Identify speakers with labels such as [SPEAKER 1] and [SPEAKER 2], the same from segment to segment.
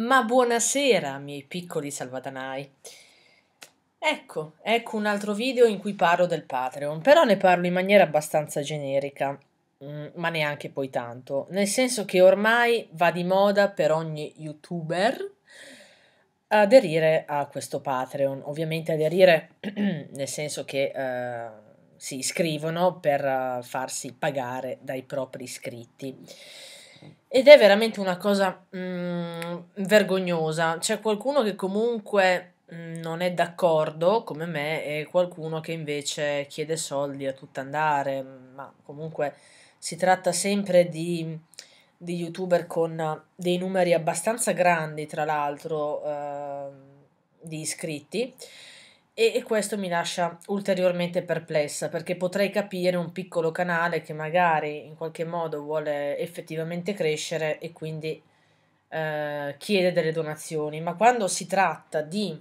[SPEAKER 1] Ma buonasera, miei piccoli salvadanai. Ecco, ecco un altro video in cui parlo del Patreon, però ne parlo in maniera abbastanza generica, mm, ma neanche poi tanto, nel senso che ormai va di moda per ogni youtuber aderire a questo Patreon, ovviamente aderire nel senso che eh, si iscrivono per eh, farsi pagare dai propri iscritti. Ed è veramente una cosa mh, mm, vergognosa. C'è qualcuno che comunque mh, mm, non è d'accordo come me e qualcuno che invece chiede soldi a tutta andare, ma comunque si tratta sempre di, di youtuber con dei numeri abbastanza grandi, tra l'altro, eh, di iscritti e, e questo mi lascia ulteriormente perplessa perché potrei capire un piccolo canale che magari in qualche modo vuole effettivamente crescere e quindi eh, chiede delle donazioni, ma quando si tratta di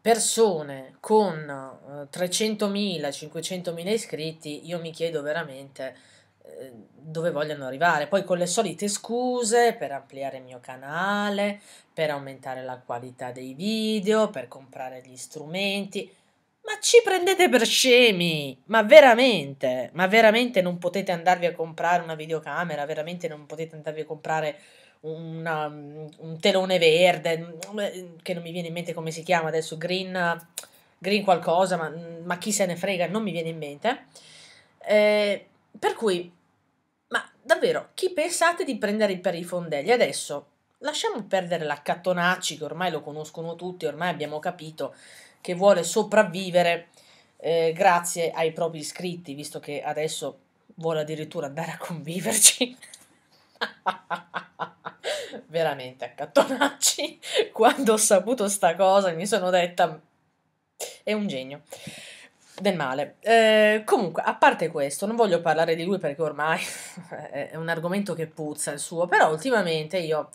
[SPEAKER 1] persone con eh, 300.000, 500.000 iscritti, io mi chiedo veramente Ehm, dove vogliono arrivare, poi con le solite scuse per ampliare il mio canale, per aumentare la qualità dei video, per comprare gli strumenti. Ma ci prendete per scemi? Ma veramente? Ma veramente non potete andarvi a comprare una videocamera? Veramente non potete andarvi a comprare una, mm, un telone verde? Mm, eh, che non mi viene in mente come si chiama adesso, green, green qualcosa, ma, mm, ma chi se ne frega, non mi viene in mente. Eh, per cui, ma davvero, chi pensate di prendere per i fondelli adesso? Lasciamo perdere l'accattonacci, che ormai lo conoscono tutti, ormai abbiamo capito che vuole sopravvivere eh, grazie ai propri iscritti, visto che adesso vuole addirittura andare a conviverci. Veramente accattonacci. Quando ho saputo sta cosa mi sono detta è un genio del male. Eh, comunque, a parte questo, non voglio parlare di lui perché ormai è un argomento che puzza il suo, però ultimamente io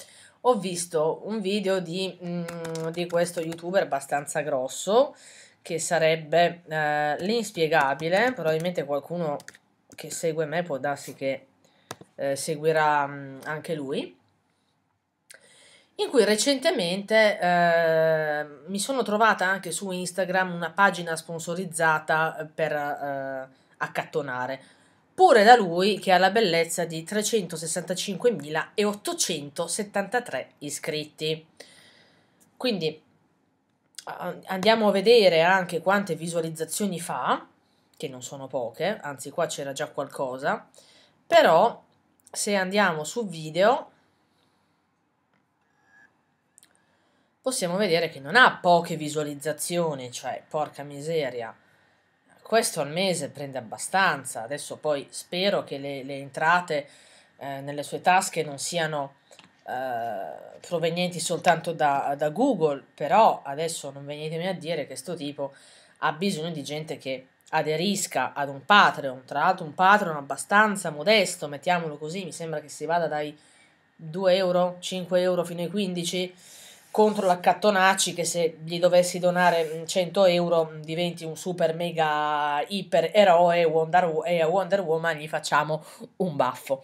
[SPEAKER 1] ho visto un video di, mh, mm, di questo youtuber abbastanza grosso che sarebbe eh, l'inspiegabile, probabilmente qualcuno che segue me può darsi che eh, seguirà mh, mm, anche lui in cui recentemente eh, mi sono trovata anche su Instagram una pagina sponsorizzata eh, per eh, accattonare, pure da lui che ha la bellezza di 365.873 iscritti. Quindi andiamo a vedere anche quante visualizzazioni fa, che non sono poche, anzi qua c'era già qualcosa, però se andiamo su video possiamo vedere che non ha poche visualizzazioni, cioè porca miseria. Questo al mese prende abbastanza, adesso poi spero che le, le entrate eh, nelle sue tasche non siano eh, provenienti soltanto da, da, Google, però adesso non venitemi a dire che questo tipo ha bisogno di gente che aderisca ad un Patreon, tra l'altro un Patreon abbastanza modesto, mettiamolo così, mi sembra che si vada dai 2 euro, 5 euro fino ai 15 contro l'accattonacci che se gli dovessi donare 100 mm, euro mm, diventi un super mega iper eroe Wonder, e a Wonder Woman gli facciamo un baffo.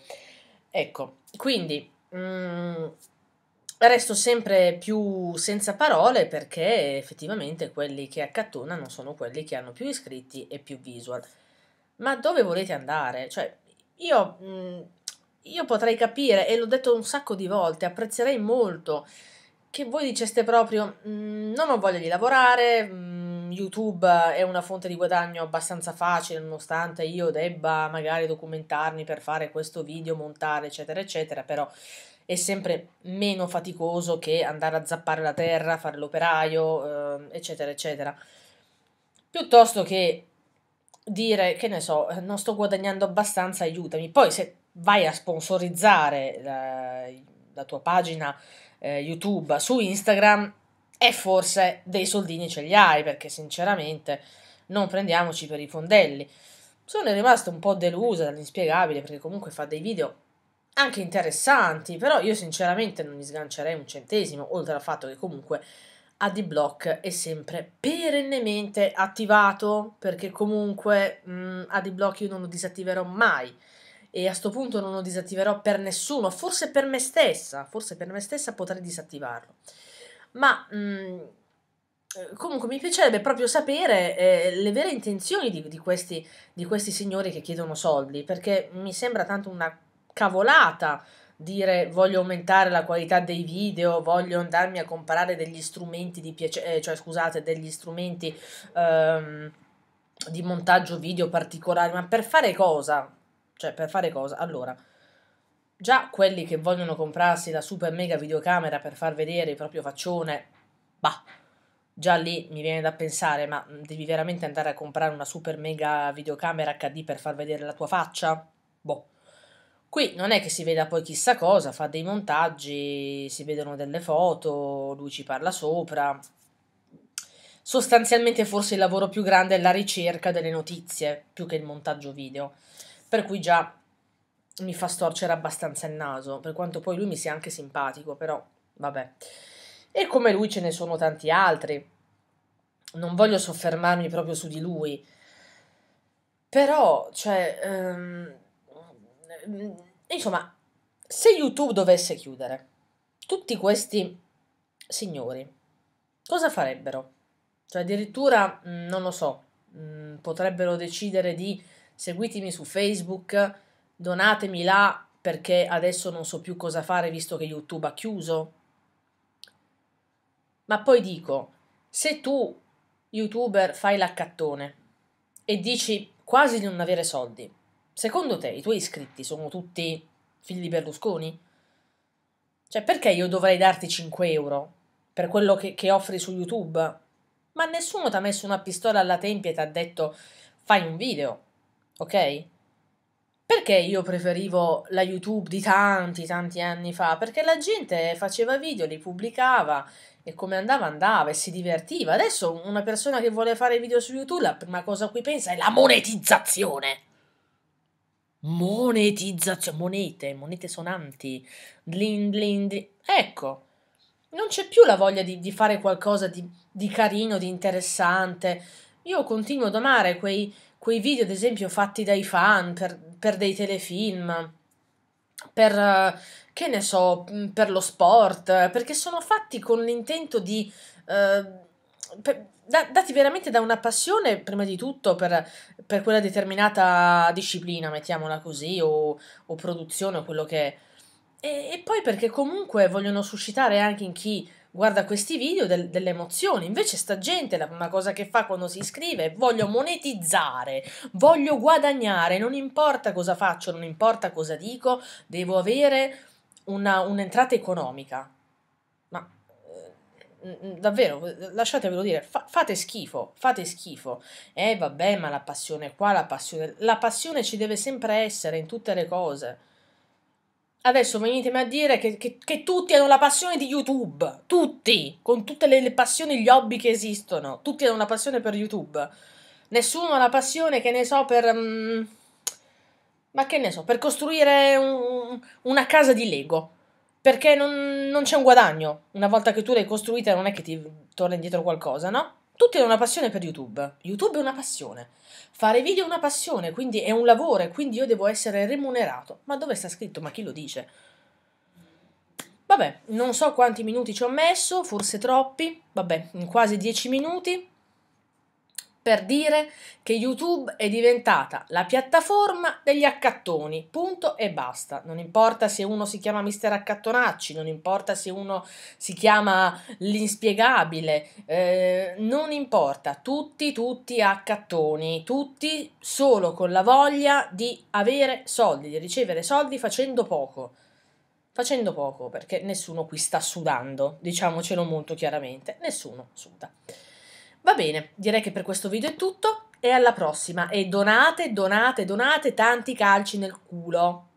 [SPEAKER 1] Ecco, quindi mh, mm, resto sempre più senza parole perché effettivamente quelli che accattonano sono quelli che hanno più iscritti e più visual. Ma dove volete andare? Cioè, io, mh, io potrei capire, e l'ho detto un sacco di volte, apprezzerei molto che voi diceste proprio mm, non ho voglia di lavorare, mm, YouTube è una fonte di guadagno abbastanza facile nonostante io debba magari documentarmi per fare questo video, montare eccetera eccetera, però è sempre meno faticoso che andare a zappare la terra, fare l'operaio ehm, eccetera eccetera. Piuttosto che dire che ne so, non sto guadagnando abbastanza, aiutami. Poi se vai a sponsorizzare la, la tua pagina eh, YouTube, su Instagram e forse dei soldini ce li hai perché sinceramente non prendiamoci per i fondelli. Sono rimasta un po' delusa dall'inspiegabile perché comunque fa dei video anche interessanti, però io sinceramente non mi sgancerei un centesimo, oltre al fatto che comunque AdBlock è sempre perennemente attivato, perché comunque mh, mm, AdBlock io non lo disattiverò mai e a sto punto non lo disattiverò per nessuno, forse per me stessa, forse per me stessa potrei disattivarlo. Ma mh, mm, comunque mi piacerebbe proprio sapere eh, le vere intenzioni di, di, questi, di questi signori che chiedono soldi, perché mi sembra tanto una cavolata dire voglio aumentare la qualità dei video, voglio andarmi a comprare degli strumenti di piacere, eh, cioè scusate, degli strumenti ehm, di montaggio video particolari, ma per fare cosa? Cioè, per fare cosa? Allora, già quelli che vogliono comprarsi la super mega videocamera per far vedere il proprio faccione, bah, già lì mi viene da pensare, ma devi veramente andare a comprare una super mega videocamera HD per far vedere la tua faccia? Boh. Qui non è che si veda poi chissà cosa, fa dei montaggi, si vedono delle foto, lui ci parla sopra. Sostanzialmente forse il lavoro più grande è la ricerca delle notizie, più che il montaggio video per cui già mi fa storcere abbastanza il naso, per quanto poi lui mi sia anche simpatico, però vabbè. E come lui ce ne sono tanti altri. Non voglio soffermarmi proprio su di lui, però, cioè, ehm, insomma, se YouTube dovesse chiudere, tutti questi signori cosa farebbero? Cioè, addirittura, mm, non lo so, mm, potrebbero decidere di seguitemi su Facebook, donatemi là perché adesso non so più cosa fare visto che YouTube ha chiuso. Ma poi dico, se tu, youtuber, fai l'accattone e dici quasi di non avere soldi, secondo te i tuoi iscritti sono tutti figli di Berlusconi? Cioè, perché io dovrei darti 5 euro per quello che, che offri su YouTube? Ma nessuno ti ha messo una pistola alla tempia e ti ha detto fai un video ok? Perché io preferivo la YouTube di tanti, tanti anni fa? Perché la gente faceva video, li pubblicava e come andava andava e si divertiva. Adesso una persona che vuole fare video su YouTube, la prima cosa a cui pensa è la monetizzazione. Monetizzazione, monete, monete sonanti. Dlin, dlin, dlin. Ecco, non c'è più la voglia di, di fare qualcosa di, di carino, di interessante. Io continuo ad amare quei, quei video, ad esempio, fatti dai fan per, per dei telefilm, per, che ne so, per lo sport, perché sono fatti con l'intento di... Eh, per, dati veramente da una passione, prima di tutto, per, per quella determinata disciplina, mettiamola così, o, o produzione, o quello che è. E, e poi perché comunque vogliono suscitare anche in chi guarda questi video del, delle emozioni. Invece sta gente, la prima cosa che fa quando si iscrive è voglio monetizzare, voglio guadagnare, non importa cosa faccio, non importa cosa dico, devo avere una, un'entrata economica. Ma eh, davvero, lasciatevelo dire, fa, fate schifo, fate schifo. Eh vabbè, ma la passione qua, la passione... La passione ci deve sempre essere in tutte le cose. Adesso venitemi a dire che, che, che, tutti hanno la passione di YouTube. Tutti! Con tutte le, le passioni e gli hobby che esistono. Tutti hanno una passione per YouTube. Nessuno ha la passione, che ne so, per... Um, ma che ne so, per costruire un, una casa di Lego. Perché non, non c'è un guadagno. Una volta che tu l'hai costruita non è che ti torna indietro qualcosa, no? Tutti hanno una passione per YouTube. YouTube è una passione. Fare video è una passione, quindi è un lavoro, e quindi io devo essere remunerato. Ma dove sta scritto? Ma chi lo dice? Vabbè, non so quanti minuti ci ho messo, forse troppi. Vabbè, quasi dieci minuti per dire che YouTube è diventata la piattaforma degli accattoni, punto e basta. Non importa se uno si chiama Mister Accattonacci, non importa se uno si chiama l'inspiegabile, eh, non importa, tutti, tutti accattoni, tutti solo con la voglia di avere soldi, di ricevere soldi facendo poco facendo poco perché nessuno qui sta sudando, diciamocelo molto chiaramente, nessuno suda. Va bene, direi che per questo video è tutto e alla prossima e donate, donate, donate tanti calci nel culo.